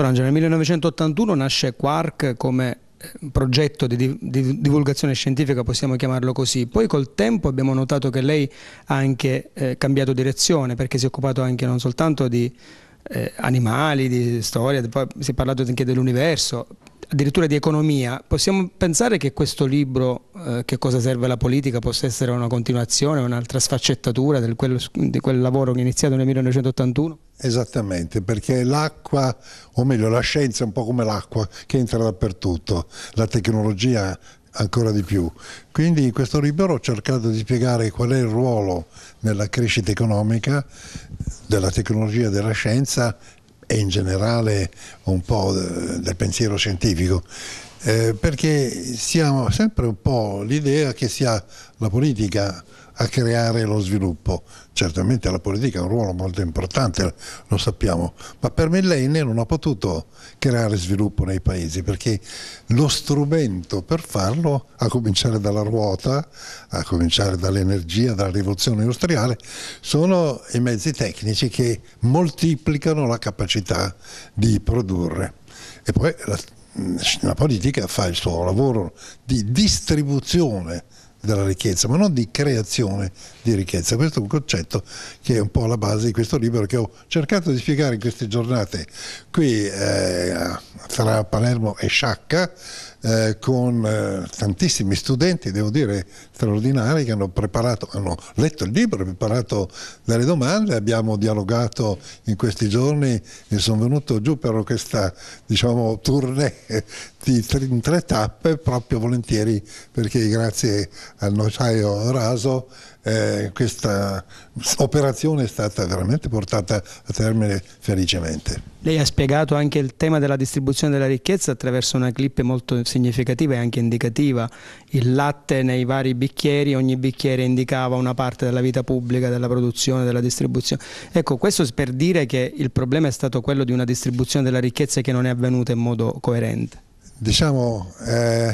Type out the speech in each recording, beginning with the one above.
Dottor Angela, nel 1981 nasce Quark come eh, progetto di, divulgazione scientifica, possiamo chiamarlo così. Poi col tempo abbiamo notato che lei ha anche eh, cambiato direzione perché si è occupato anche non soltanto di eh, animali, di storia, poi si è parlato anche dell'universo, addirittura di economia, possiamo pensare che questo libro, eh, Che cosa serve alla politica, possa essere una continuazione, un'altra sfaccettatura del, quel, di quel lavoro che è iniziato nel 1981? Esattamente, perché l'acqua, o meglio la scienza è un po' come l'acqua che entra dappertutto, la tecnologia ancora di più. Quindi in questo libro ho cercato di spiegare qual è il ruolo nella crescita economica della tecnologia e della scienza e in generale un po' del pensiero scientifico, eh, perché siamo sempre un po' l'idea che sia la politica a creare lo sviluppo. Certamente la politica ha un ruolo molto importante, lo sappiamo, ma per millenni non ha potuto creare sviluppo nei paesi perché lo strumento per farlo, a cominciare dalla ruota, a cominciare dall'energia, dalla rivoluzione industriale, sono i mezzi tecnici che moltiplicano la capacità di produrre. E poi la, la politica fa il suo lavoro di distribuzione della ricchezza, ma non di creazione di ricchezza. Questo è un concetto che è un po' alla base di questo libro che ho cercato di spiegare in queste giornate qui eh, tra Palermo e Sciacca, eh, con eh, tantissimi studenti, devo dire, straordinari che hanno, preparato, hanno letto il libro, preparato delle domande, abbiamo dialogato in questi giorni e sono venuto giù per questa diciamo, tournée di tre, in tre tappe proprio volentieri perché grazie al notaio Raso eh, questa operazione è stata veramente portata a termine felicemente. Lei ha spiegato anche il tema della distribuzione della ricchezza attraverso una clip molto significativa significativa e anche indicativa. Il latte nei vari bicchieri, ogni bicchiere indicava una parte della vita pubblica, della produzione, della distribuzione. Ecco, questo per dire che il problema è stato quello di una distribuzione della ricchezza che non è avvenuta in modo coerente. Diciamo, eh,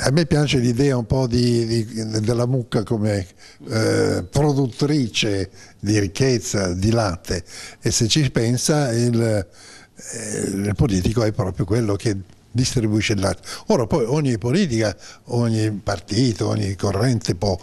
a me piace l'idea un po' di, di, della mucca come eh, produttrice di ricchezza, di latte e se ci pensa il, eh, il politico è proprio quello che distribuisce il latte. Ora poi ogni politica, ogni partito, ogni corrente può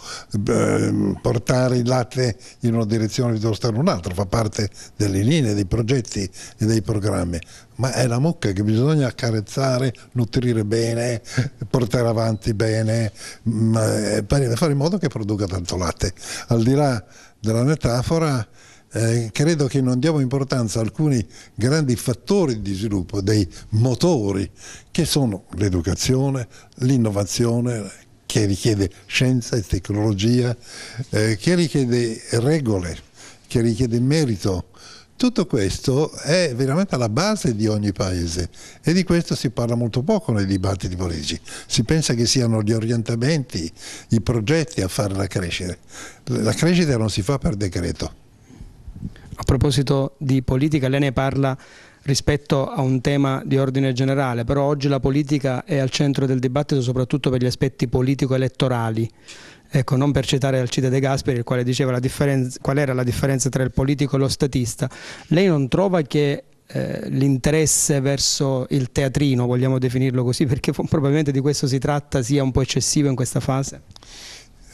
eh, portare il latte in una direzione piuttosto che in un'altra, fa parte delle linee, dei progetti e dei programmi, ma è la mucca che bisogna accarezzare, nutrire bene, portare avanti bene, eh, fare in modo che produca tanto latte. Al di là della metafora eh, credo che non diamo importanza a alcuni grandi fattori di sviluppo, dei motori, che sono l'educazione, l'innovazione che richiede scienza e tecnologia, eh, che richiede regole, che richiede merito, tutto questo è veramente alla base di ogni paese e di questo si parla molto poco nei dibattiti politici. Si pensa che siano gli orientamenti, i progetti a farla crescere. La crescita non si fa per decreto a proposito di politica, lei ne parla rispetto a un tema di ordine generale, però oggi la politica è al centro del dibattito soprattutto per gli aspetti politico-elettorali. Ecco, non per citare Alcide De Gasperi, il quale diceva qual era la differenza tra il politico e lo statista. Lei non trova che eh, l'interesse verso il teatrino, vogliamo definirlo così, perché probabilmente di questo si tratta, sia un po' eccessivo in questa fase?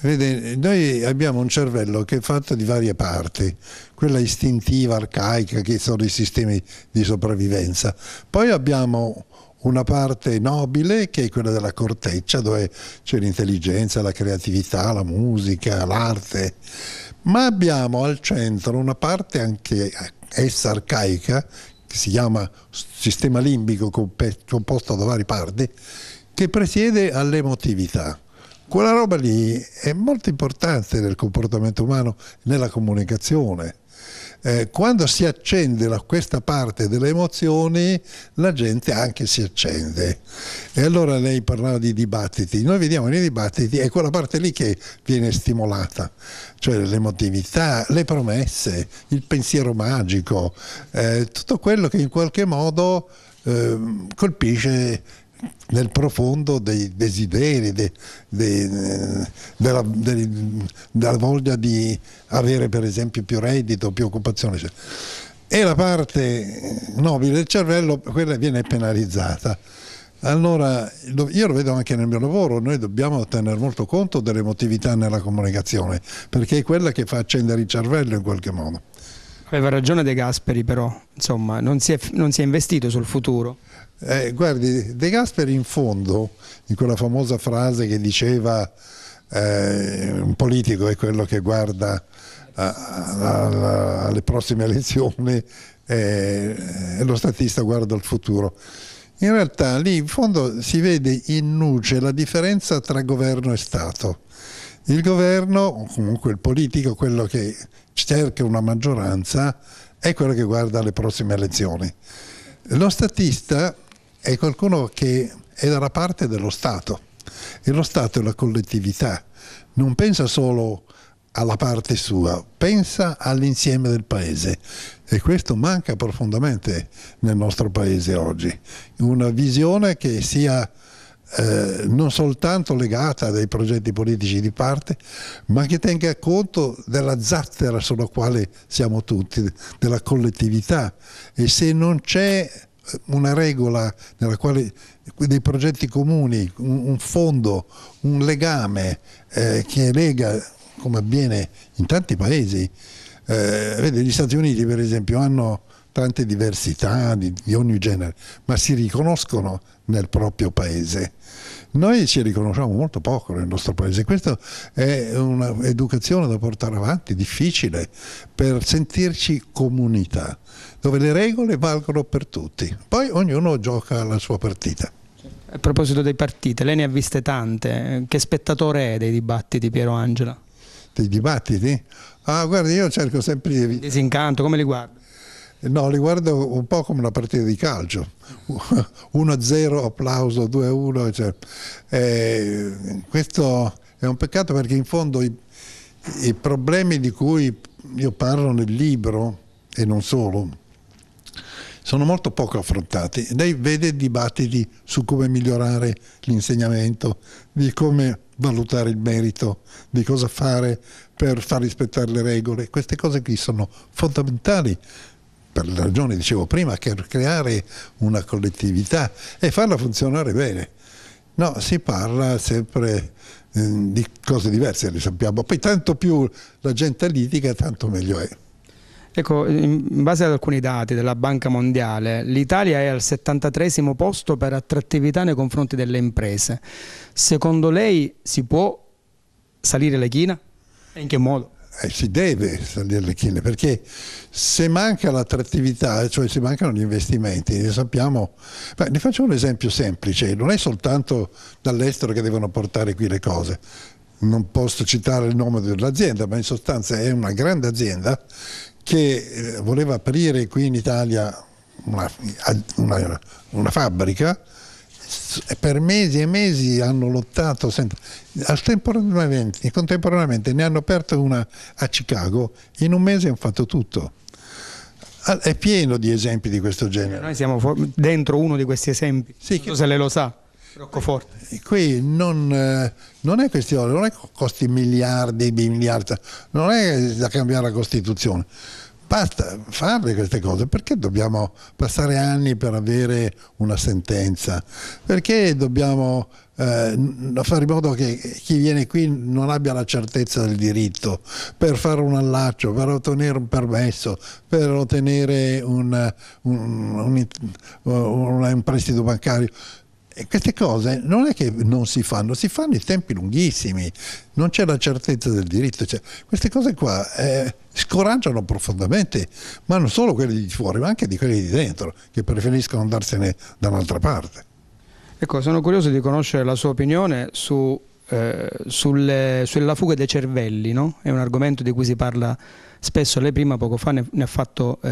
Vede, noi abbiamo un cervello che è fatto di varie parti quella istintiva, arcaica che sono i sistemi di sopravvivenza. Poi abbiamo una parte nobile che è quella della corteccia dove c'è l'intelligenza, la creatività, la musica, l'arte, ma abbiamo al centro una parte anche essa arcaica che si chiama sistema limbico composto da varie parti che presiede all'emotività. Quella roba lì è molto importante nel comportamento umano, nella comunicazione eh, quando si accende la, questa parte delle emozioni, la gente anche si accende. E allora lei parlava di dibattiti, noi vediamo nei dibattiti è quella parte lì che viene stimolata, cioè l'emotività, le promesse, il pensiero magico, eh, tutto quello che in qualche modo ehm, colpisce nel profondo dei desideri, de, de, de, della, della, voglia di avere per esempio più reddito, più occupazione. Cioè. E la parte nobile del cervello, quella viene penalizzata. Allora, io lo vedo anche nel mio lavoro, noi dobbiamo tenere molto conto dell'emotività nella comunicazione, perché è quella che fa accendere il cervello in qualche modo. Aveva ragione De Gasperi però, insomma, non si è, non si è investito sul futuro. Eh, guardi, De Gasperi in fondo, in quella famosa frase che diceva eh, un politico è quello che guarda eh, alle prossime elezioni eh, e lo statista guarda al futuro. In realtà lì in fondo si vede in nuce la differenza tra governo e Stato. Il governo, o comunque il politico, quello che cerca una maggioranza, è quello che guarda alle prossime elezioni. Lo statista è qualcuno che è dalla parte dello Stato e lo Stato è la collettività, non pensa solo alla parte sua, pensa all'insieme del paese e questo manca profondamente nel nostro paese oggi, una visione che sia eh, non soltanto legata a dei progetti politici di parte, ma che tenga conto della zattera sulla quale siamo tutti, della collettività e se non c'è una regola nella quale dei progetti comuni, un, fondo, un legame eh, che lega, come avviene in tanti paesi, eh, vede, gli Stati Uniti per esempio hanno tante diversità di, di, ogni genere, ma si riconoscono nel proprio paese. Noi ci riconosciamo molto poco nel nostro paese, questa è un'educazione da portare avanti, difficile, per sentirci comunità dove le regole valgono per tutti. Poi ognuno gioca la sua partita. A proposito dei partiti, lei ne ha viste tante. Che spettatore è dei dibattiti, Piero Angela? Dei dibattiti? Ah, guarda, io cerco sempre di... Disincanto, come li guarda? No, li guardo un po' come una partita di calcio. 1-0, applauso, 2-1. Cioè, eh, questo è un peccato perché in fondo i, i problemi di cui io parlo nel libro, e non solo, sono molto poco affrontati. Lei vede dibattiti su come migliorare l'insegnamento, di come valutare il merito, di cosa fare per far rispettare le regole. Queste cose qui sono fondamentali per la ragione, dicevo prima, che creare una collettività e farla funzionare bene. No, si parla sempre eh, di cose diverse, le sappiamo. Poi tanto più la gente litiga, tanto meglio è. Ecco, in base ad alcuni dati della Banca Mondiale, l'Italia è al 73 posto per attrattività nei confronti delle imprese. Secondo lei si può salire le china? E in che modo? Eh, si deve salire le chine perché se manca l'attrattività, cioè se mancano gli investimenti, ne sappiamo, Beh, ne faccio un esempio semplice, non è soltanto dall'estero che devono portare qui le cose, non posso citare il nome dell'azienda, ma in sostanza è una grande azienda che eh, voleva aprire qui in Italia una, una, una fabbrica e per mesi e mesi hanno lottato sempre. Contemporaneamente, contemporaneamente ne hanno aperto una a Chicago, in un mese hanno fatto tutto è pieno di esempi di questo genere. Noi siamo dentro uno di questi esempi, sì, che... se lei lo sa. Roccoforte. Qui non, eh, non, è questione, non è costi miliardi di miliardi, non è da cambiare la Costituzione. Basta farle queste cose, perché dobbiamo passare anni per avere una sentenza? Perché dobbiamo eh, fare in modo che chi viene qui non abbia la certezza del diritto per fare un allaccio, per ottenere un permesso, per ottenere un, un, un, un prestito bancario? E queste cose non è che non si fanno, si fanno in tempi lunghissimi, non c'è la certezza del diritto. Cioè, queste cose qua eh, scoraggiano profondamente, ma non solo quelli di fuori, ma anche di quelli di dentro, che preferiscono andarsene da un'altra parte. Ecco, sono curioso di conoscere la sua opinione su, eh, sulle, sulla fuga dei cervelli, no? È un argomento di cui si parla spesso lei prima poco fa ne, ne ha fatto eh,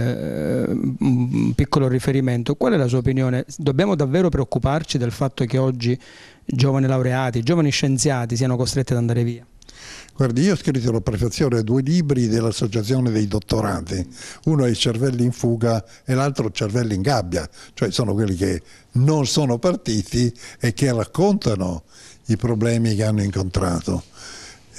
un piccolo riferimento, qual è la sua opinione? Dobbiamo davvero preoccuparci del fatto che oggi giovani laureati, giovani scienziati siano costretti ad andare via? Guardi, io ho scritto la prefazione a due libri dell'associazione dei dottorati, uno è Cervelli in fuga e l'altro Cervelli in gabbia, cioè sono quelli che non sono partiti e che raccontano i problemi che hanno incontrato.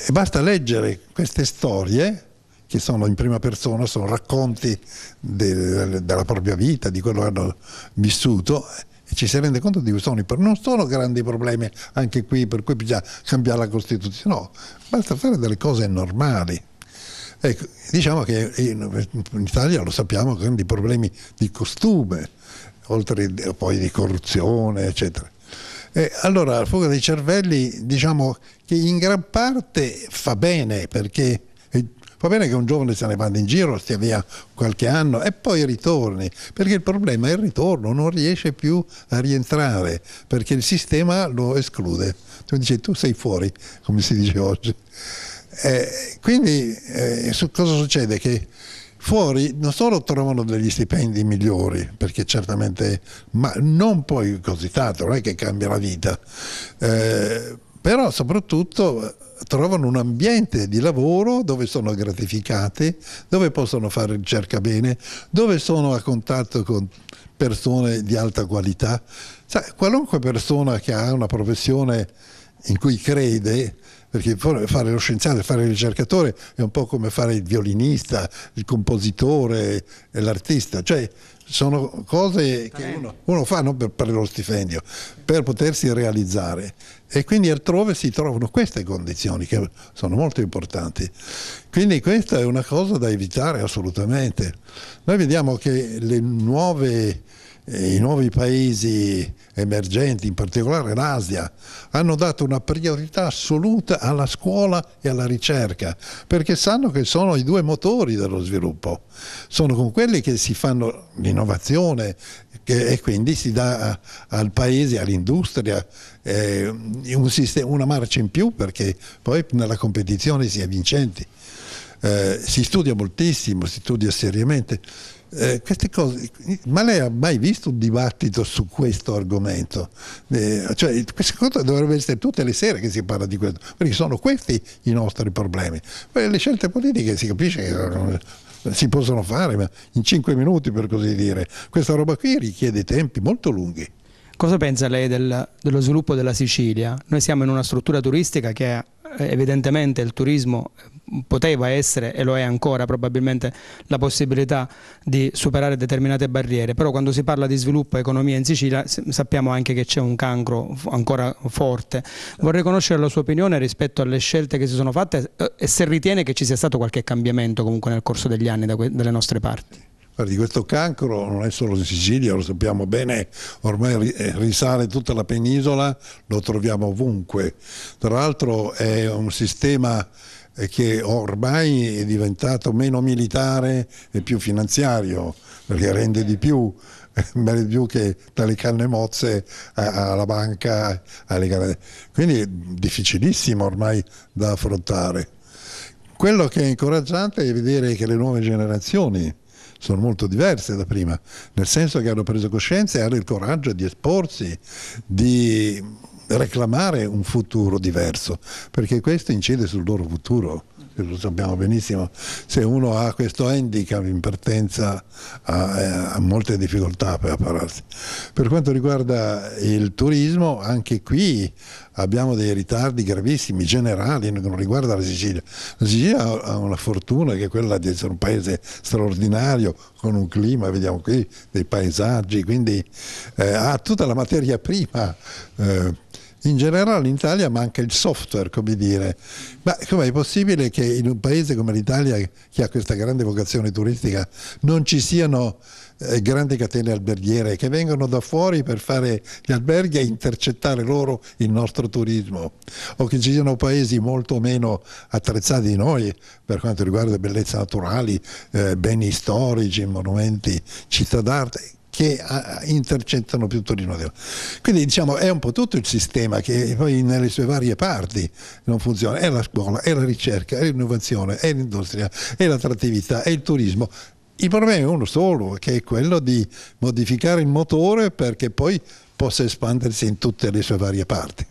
E basta leggere queste storie che sono in prima persona, sono racconti de, della propria vita, di quello che hanno vissuto e ci si rende conto di che sono, non sono grandi problemi anche qui per cui bisogna cambiare la Costituzione, no, basta fare delle cose normali. Ecco, diciamo che in, in Italia lo sappiamo, grandi problemi di costume, oltre poi di corruzione, eccetera. E allora la fuga dei cervelli diciamo che in gran parte fa bene perché Va bene che un giovane se ne vada in giro, stia via qualche anno e poi ritorni, perché il problema è il ritorno, non riesce più a rientrare perché il sistema lo esclude. Tu dici tu sei fuori, come si dice oggi. Eh, quindi eh, su cosa succede? Che fuori non solo trovano degli stipendi migliori, perché certamente, ma non poi così tanto, non è che cambia la vita, eh, però soprattutto trovano un ambiente di lavoro dove sono gratificate, dove possono fare ricerca bene, dove sono a contatto con persone di alta qualità. Sai, qualunque persona che ha una professione in cui crede perché fare lo scienziato fare il ricercatore è un po' come fare il violinista, il compositore e l'artista, cioè sono cose che uno, uno fa non per, per, lo stipendio, per potersi realizzare e quindi altrove si trovano queste condizioni che sono molto importanti. Quindi questa è una cosa da evitare assolutamente. Noi vediamo che le nuove i nuovi paesi emergenti, in particolare l'Asia, hanno dato una priorità assoluta alla scuola e alla ricerca, perché sanno che sono i due motori dello sviluppo. Sono con quelli che si fanno l'innovazione e quindi si dà eh, al paese, all'industria, eh, una marcia in più perché poi nella competizione si è vincenti. Eh, si studia moltissimo, si studia seriamente eh, queste cose, ma lei ha mai visto un dibattito su questo argomento? Eh, cioè, queste cose dovrebbero essere tutte le sere che si parla di questo, perché sono questi i nostri problemi. Poi le scelte politiche si capisce che non, eh, si possono fare, ma in cinque minuti per così dire. Questa roba qui richiede tempi molto lunghi. Cosa pensa lei del, dello sviluppo della Sicilia? Noi siamo in una struttura turistica che eh, evidentemente il turismo eh, poteva essere e lo è ancora probabilmente la possibilità di superare determinate barriere, però quando si parla di sviluppo e economia in Sicilia sappiamo anche che c'è un cancro ancora forte. Vorrei conoscere la sua opinione rispetto alle scelte che si sono fatte eh, e se ritiene che ci sia stato qualche cambiamento comunque nel corso degli anni dalle nostre parti. Guardi, questo cancro non è solo in Sicilia, lo sappiamo bene, ormai eh, risale tutta la penisola, lo troviamo ovunque. Tra l'altro è un sistema eh, che ormai è diventato meno militare e più finanziario, perché rende di più, di più che dalle canne mozze alla banca, alle Quindi è difficilissimo ormai da affrontare. Quello che è incoraggiante è vedere che le nuove generazioni sono molto diverse da prima, nel senso che hanno preso coscienza e hanno il coraggio di esporsi, di reclamare un futuro diverso, perché questo incide sul loro futuro lo sappiamo benissimo, se uno ha questo handicap in partenza ha, eh, ha molte difficoltà per appararsi. Per quanto riguarda il turismo, anche qui abbiamo dei ritardi gravissimi, generali, non riguarda la Sicilia. La Sicilia ha una fortuna che è quella di essere un paese straordinario, con un clima, vediamo qui, dei paesaggi, quindi eh, ha tutta la materia prima. Eh, in generale in Italia manca il software, come dire. Ma come è possibile che in un paese come l'Italia, che ha questa grande vocazione turistica, non ci siano eh, grandi catene alberghiere che vengono da fuori per fare gli alberghi e intercettare loro il nostro turismo? O che ci siano paesi molto meno attrezzati di noi per quanto riguarda bellezze naturali, eh, beni storici, monumenti, città d'arte? che intercettano più Torino. Quindi diciamo è un po' tutto il sistema che poi nelle sue varie parti non funziona, è la scuola, è la ricerca, è l'innovazione, è l'industria, è l'attrattività, è il turismo. Il problema è uno solo, che è quello di modificare il motore perché poi possa espandersi in tutte le sue varie parti.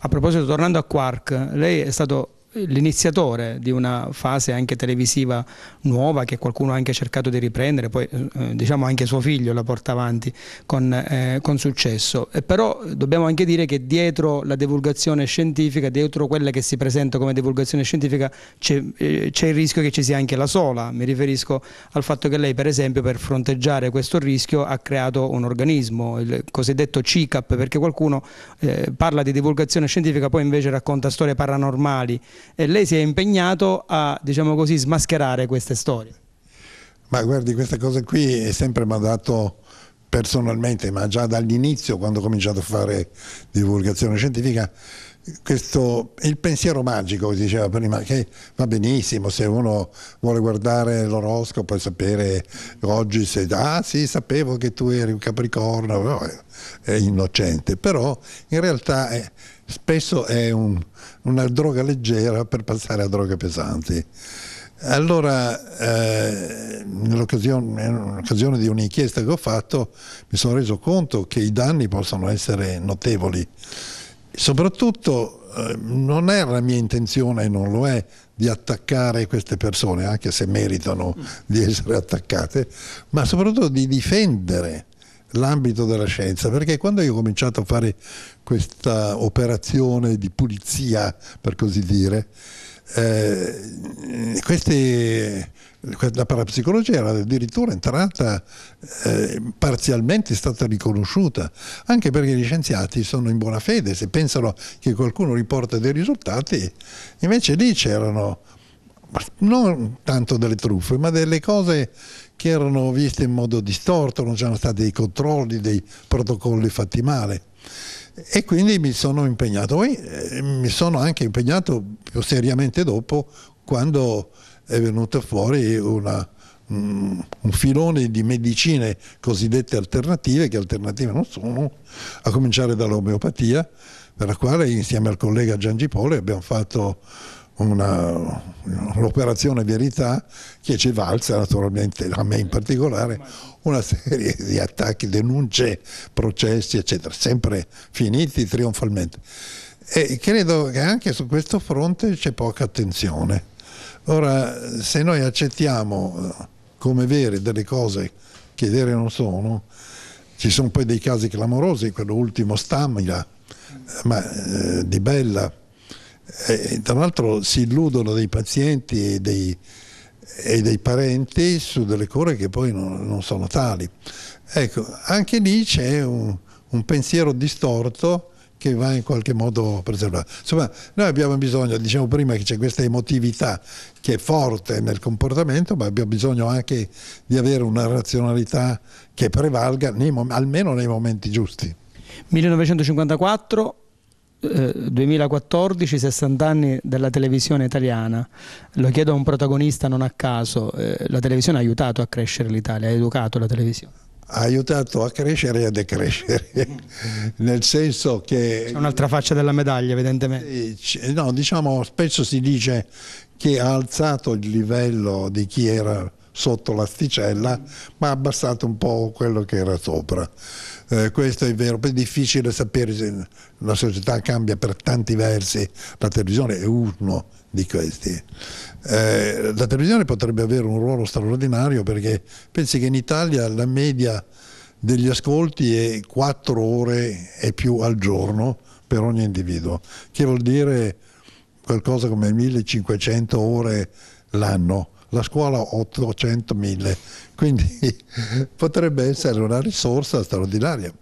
A proposito, tornando a Quark, lei è stato l'iniziatore di una fase anche televisiva nuova che qualcuno ha anche cercato di riprendere, poi eh, diciamo anche suo figlio la porta avanti con, eh, con successo. E eh, però dobbiamo anche dire che dietro la divulgazione scientifica, dietro quella che si presenta come divulgazione scientifica, c'è eh, il rischio che ci sia anche la sola. Mi riferisco al fatto che lei per esempio per fronteggiare questo rischio ha creato un organismo, il cosiddetto CICAP, perché qualcuno eh, parla di divulgazione scientifica, poi invece racconta storie paranormali eh, lei si è impegnato a diciamo così, smascherare queste storie. Ma guardi, questa cosa qui è sempre mi ha dato personalmente, ma già dall'inizio quando ho cominciato a fare divulgazione scientifica, questo, il pensiero magico che diceva prima, che va benissimo se uno vuole guardare l'oroscopo e sapere oggi se, ah sì, sapevo che tu eri un capricorno, è innocente, però in realtà... È, spesso è un, una droga leggera per passare a droghe pesanti. Allora, eh, nell'occasione di un'inchiesta che ho fatto, mi sono reso conto che i danni possono essere notevoli. Soprattutto eh, non era mia intenzione, e non lo è, di attaccare queste persone, anche se meritano di essere attaccate, ma soprattutto di difendere l'ambito della scienza, perché quando io ho cominciato a fare questa operazione di pulizia, per così dire, eh, queste, la parapsicologia era addirittura entrata eh, parzialmente è stata riconosciuta, anche perché gli scienziati sono in buona fede, se pensano che qualcuno riporta dei risultati, invece lì c'erano non tanto delle truffe, ma delle cose che erano viste in modo distorto, non c'erano stati dei controlli, dei protocolli fatti male. E quindi mi sono impegnato, e eh, mi sono anche impegnato più seriamente dopo quando è venuto fuori una, mm, un filone di medicine cosiddette alternative, che alternative non sono, a cominciare dall'omeopatia, per la quale insieme al collega Gian Gipoli abbiamo fatto un'operazione verità che ci valsa naturalmente, a me in particolare, una serie di attacchi, denunce, processi eccetera, sempre finiti trionfalmente. E credo che anche su questo fronte c'è poca attenzione. Ora, se noi accettiamo eh, come vere delle cose che vere non sono, ci sono poi dei casi clamorosi, quello ultimo Stamila, eh, ma, eh, di Bella, eh, tra l'altro si illudono dei pazienti e dei, e dei, parenti su delle cure che poi non, non sono tali. Ecco, anche lì c'è un, un pensiero distorto che va in qualche modo preservato. Insomma, noi abbiamo bisogno, diciamo prima che c'è questa emotività che è forte nel comportamento, ma abbiamo bisogno anche di avere una razionalità che prevalga nei, almeno nei momenti giusti. 1954 2014, eh, 60 anni della televisione italiana. Lo chiedo a un protagonista non a caso. Eh, la televisione ha aiutato a crescere l'Italia, ha educato la televisione. Ha aiutato a crescere e a decrescere, nel senso che... C'è un'altra faccia della medaglia evidentemente. No, diciamo, spesso si dice che ha alzato il livello di chi era sotto l'asticella, ma ha abbassato un po' quello che era sopra eh, questo è vero, poi è difficile sapere se la società cambia per tanti versi, la televisione è uno di questi. Eh, la televisione potrebbe avere un ruolo straordinario perché pensi che in Italia la media degli ascolti è 4 ore e più al giorno per ogni individuo, che vuol dire qualcosa come 1500 ore l'anno la scuola 800.000, quindi potrebbe essere una risorsa straordinaria.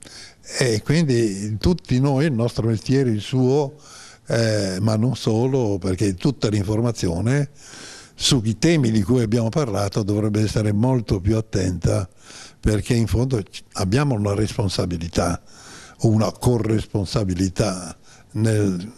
E quindi tutti noi, il nostro mestiere, il suo, eh, ma non solo, perché tutta l'informazione sui temi di cui abbiamo parlato dovrebbe essere molto più attenta, perché in fondo abbiamo una responsabilità, una corresponsabilità nel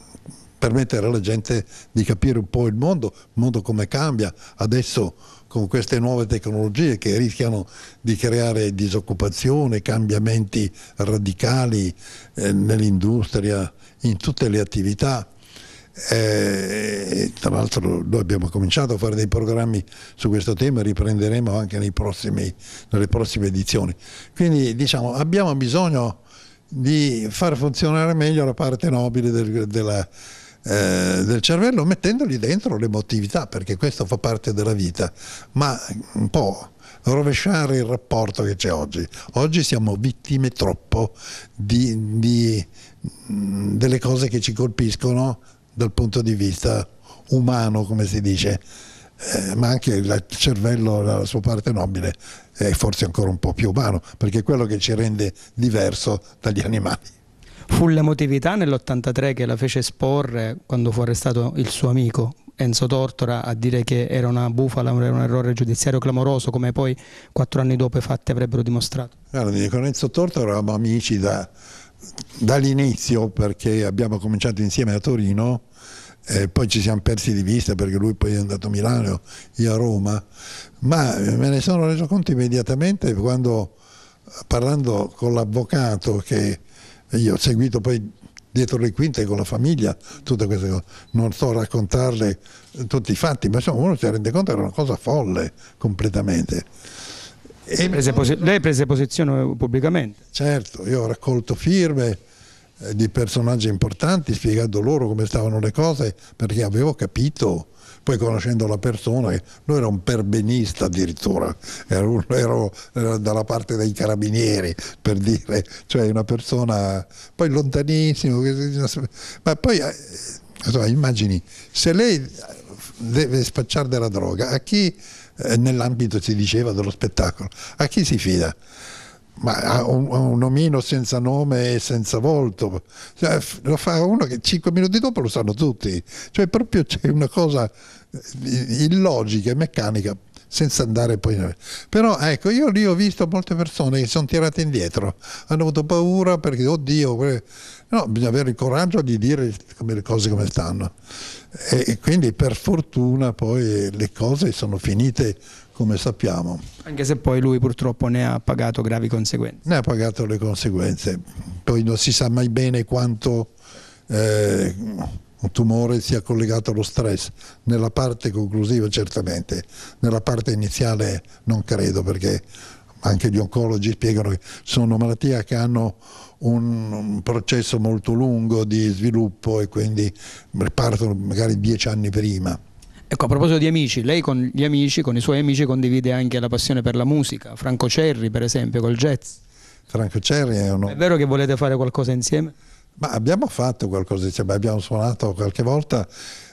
permettere alla gente di capire un po' il mondo, il mondo come cambia adesso con queste nuove tecnologie che rischiano di creare disoccupazione, cambiamenti radicali eh, nell'industria, in tutte le attività. Eh, tra l'altro noi abbiamo cominciato a fare dei programmi su questo tema e riprenderemo anche prossimi, nelle prossime edizioni. Quindi diciamo abbiamo bisogno di far funzionare meglio la parte nobile del, della eh, del cervello mettendogli dentro l'emotività, perché questo fa parte della vita, ma un po' rovesciare il rapporto che c'è oggi. Oggi siamo vittime troppo di, di, mm, delle cose che ci colpiscono dal punto di vista umano, come si dice, eh, ma anche il cervello, la sua parte nobile, è forse ancora un po' più umano, perché è quello che ci rende diverso dagli animali. Fu l'emotività nell'83 che la fece esporre quando fu arrestato il suo amico Enzo Tortora a dire che era una bufala, era un errore giudiziario clamoroso, come poi quattro anni dopo i fatti avrebbero dimostrato. Allora, mi Enzo Tortora eravamo amici da, dall'inizio perché abbiamo cominciato insieme a Torino. Eh, poi ci siamo persi di vista perché lui poi è andato a Milano, io a Roma, ma eh, me ne sono reso conto immediatamente quando parlando con l'avvocato che e io ho seguito poi dietro le quinte con la famiglia tutte queste cose. Non sto a raccontarle eh, tutti i fatti, ma insomma uno si rende conto che era una cosa folle completamente. E prese posi- lei prese posizione eh, pubblicamente? Certo, io ho raccolto firme eh, di personaggi importanti, spiegando loro come stavano le cose, perché avevo capito poi conoscendo la persona, lui era un perbenista addirittura, era, un, era, era dalla parte dei carabinieri per dire, cioè una persona poi lontanissimo, ma poi eh, insomma, immagini, se lei deve spacciare della droga, a chi eh, nell'ambito si diceva dello spettacolo, a chi si fida? ma un, un, omino senza nome e senza volto cioè, lo fa uno che cinque minuti dopo lo sanno tutti cioè proprio c'è una cosa eh, illogica e meccanica senza andare poi però ecco io lì ho visto molte persone che sono tirate indietro hanno avuto paura perché oddio no bisogna avere il coraggio di dire le cose come stanno e quindi per fortuna poi le cose sono finite come sappiamo. Anche se poi lui purtroppo ne ha pagato gravi conseguenze. Ne ha pagato le conseguenze, poi non si sa mai bene quanto eh, un tumore sia collegato allo stress, nella parte conclusiva certamente, nella parte iniziale non credo perché anche gli oncologi spiegano che sono malattie che hanno un, un processo molto lungo di sviluppo e quindi partono magari dieci anni prima. Ecco, a proposito di amici, lei con gli amici, con i suoi amici condivide anche la passione per la musica, Franco Cerri per esempio, col jazz. Franco Cerri è uno... È vero che volete fare qualcosa insieme? Ma abbiamo fatto qualcosa, insieme, abbiamo suonato qualche volta,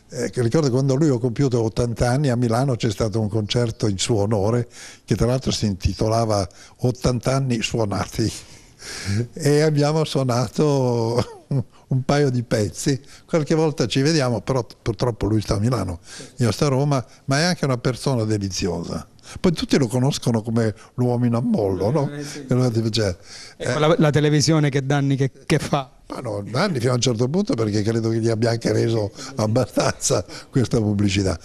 eh, ricordo quando lui ho compiuto 80 anni a Milano c'è stato un concerto in suo onore che tra l'altro si intitolava 80 anni suonati e abbiamo suonato un paio di pezzi, qualche volta ci vediamo, però purtroppo lui sta a Milano, io sto a Roma, ma è anche una persona deliziosa. Poi tutti lo conoscono come l'uomo in ammollo, no? Eh, sì. cioè, ecco, eh. la, la, televisione che danni che, che fa? Ma no, danni fino a un certo punto perché credo che gli abbia anche reso abbastanza questa pubblicità.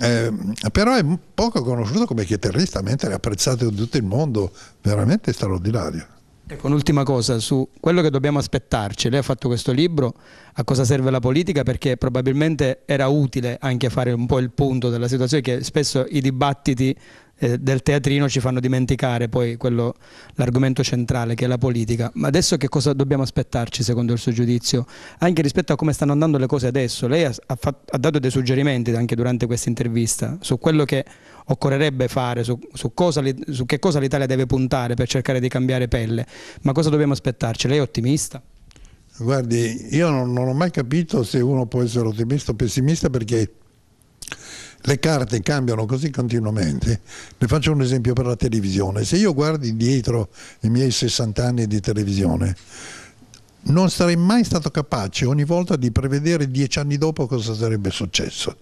Eh, però è poco conosciuto come chitarrista, mentre è apprezzato da tutto il mondo, veramente straordinario. Ecco, un'ultima cosa su quello che dobbiamo aspettarci. Lei ha fatto questo libro, a cosa serve la politica, perché probabilmente era utile anche fare un po' il punto della situazione, che spesso i dibattiti eh, del teatrino ci fanno dimenticare poi quello, l'argomento centrale che è la politica. Ma adesso che cosa dobbiamo aspettarci secondo il suo giudizio? Anche rispetto a come stanno andando le cose adesso. Lei ha, ha, fatto, ha dato dei suggerimenti anche durante questa intervista su quello che occorrerebbe fare, su, su, cosa, su che cosa l'Italia deve puntare per cercare di cambiare pelle, ma cosa dobbiamo aspettarci? Lei è ottimista? Guardi, io non, non ho mai capito se uno può essere ottimista o pessimista perché le carte cambiano così continuamente. Le faccio un esempio per la televisione. Se io guardo indietro i miei 60 anni di televisione, non sarei mai stato capace ogni volta di prevedere dieci anni dopo cosa sarebbe successo.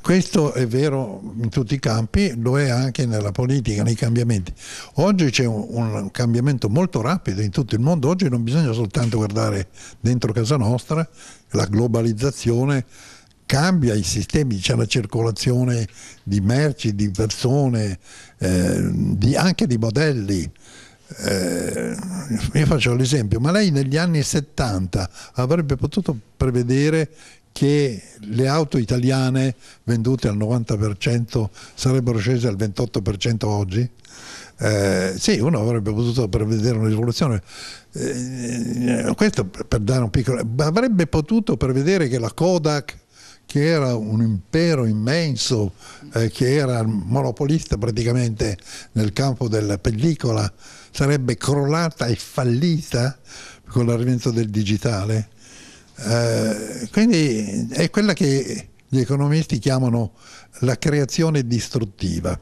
Questo è vero in tutti i campi, lo è anche nella politica, nei cambiamenti. Oggi c'è un, un cambiamento molto rapido in tutto il mondo, oggi non bisogna soltanto guardare dentro casa nostra, la globalizzazione cambia i sistemi, c'è la circolazione di merci, di persone, eh, di, anche di modelli. Eh, io faccio l'esempio, ma lei negli anni 70 avrebbe potuto prevedere che le auto italiane vendute al 90% sarebbero scese al 28% oggi? Eh, sì, uno avrebbe potuto prevedere una rivoluzione, eh, questo per dare un piccolo, avrebbe potuto prevedere che la Kodak che era un impero immenso, eh, che era monopolista praticamente nel campo della pellicola, sarebbe crollata e fallita con l'arrivo del digitale? Eh, quindi è quella che gli economisti chiamano la creazione distruttiva,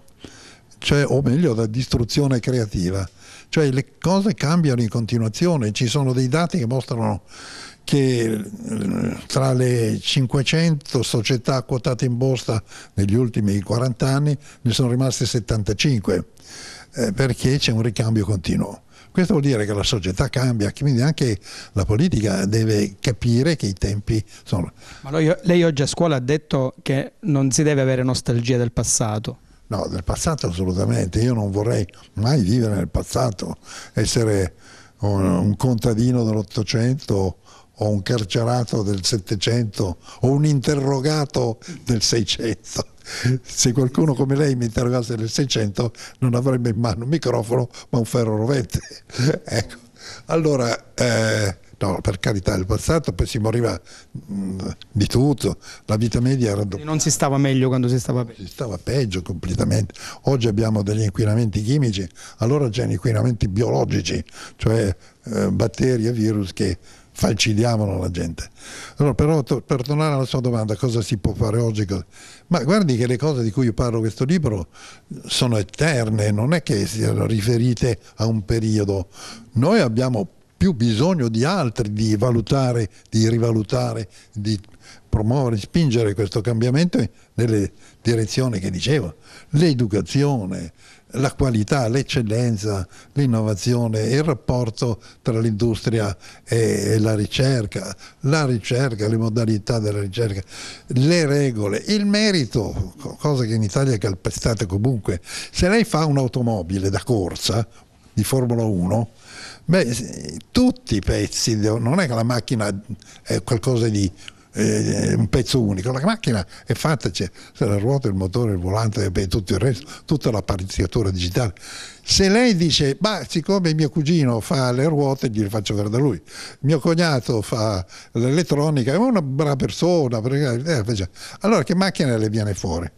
cioè, o meglio la distruzione creativa, cioè le cose cambiano in continuazione, ci sono dei dati che mostrano che eh, tra le 500 società quotate in borsa negli ultimi 40 anni ne sono rimaste 75 eh, perché c'è un ricambio continuo. Questo vuol dire che la società cambia, quindi anche la politica deve capire che i tempi sono... Ma lei, lei oggi a scuola ha detto che non si deve avere nostalgia del passato. No, del passato assolutamente, io non vorrei mai vivere nel passato, essere un, un contadino dell'Ottocento o un carcerato del Settecento o un interrogato del Seicento. Se qualcuno come lei mi interrogasse nel 600 non avrebbe in mano un microfono ma un ferro rovente. ecco. Allora, eh, no, per carità, il passato poi si moriva mh, mm, di tutto, la vita media era... dopo... Non si stava meglio quando si stava peggio? Si stava peggio completamente. Oggi abbiamo degli inquinamenti chimici, allora c'erano inquinamenti biologici, cioè eh, batteri e virus che falcidiamolo la gente. Allora, però to, per tornare alla sua domanda, cosa si può fare oggi? Ma guardi che le cose di cui io parlo in questo libro sono eterne, non è che siano riferite a un periodo. Noi abbiamo più bisogno di altri di valutare, di rivalutare, di promuovere, spingere questo cambiamento nelle direzioni che dicevo, l'educazione, la qualità, l'eccellenza, l'innovazione, il rapporto tra l'industria e, la ricerca, la ricerca, le modalità della ricerca, le regole, il merito, cosa che in Italia è calpestata comunque. Se lei fa un'automobile da corsa di Formula 1, beh, tutti i pezzi, non è che la macchina è qualcosa di eh, eh, un pezzo unico, la macchina è fatta, c'è cioè, la ruota, il motore, il volante e tutto il resto, tutta l'apparecchiatura digitale. Se lei dice, ma siccome mio cugino fa le ruote, gliele faccio vedere da lui, mio cognato fa l'elettronica, è una brava persona, eh, eh, cioè, allora che macchina le viene fuori?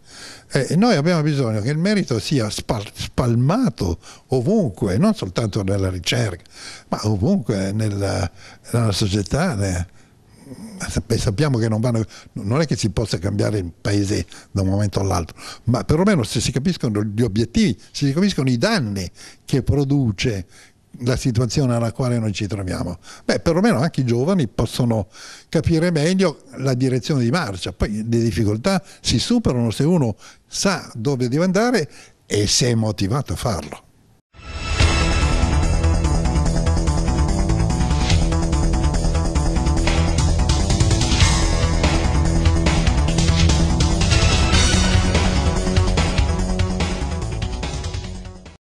Eh, noi abbiamo bisogno che il merito sia spal spalmato ovunque, non soltanto nella ricerca, ma ovunque nella, nella società, né? Eh, sappiamo che non vanno, non è che si possa cambiare il paese da un momento all'altro, ma perlomeno se si capiscono gli obiettivi, se si capiscono i danni che produce la situazione alla quale noi ci troviamo, beh perlomeno anche i giovani possono capire meglio la direzione di marcia, poi le difficoltà si superano se uno sa dove deve andare e se è motivato a farlo.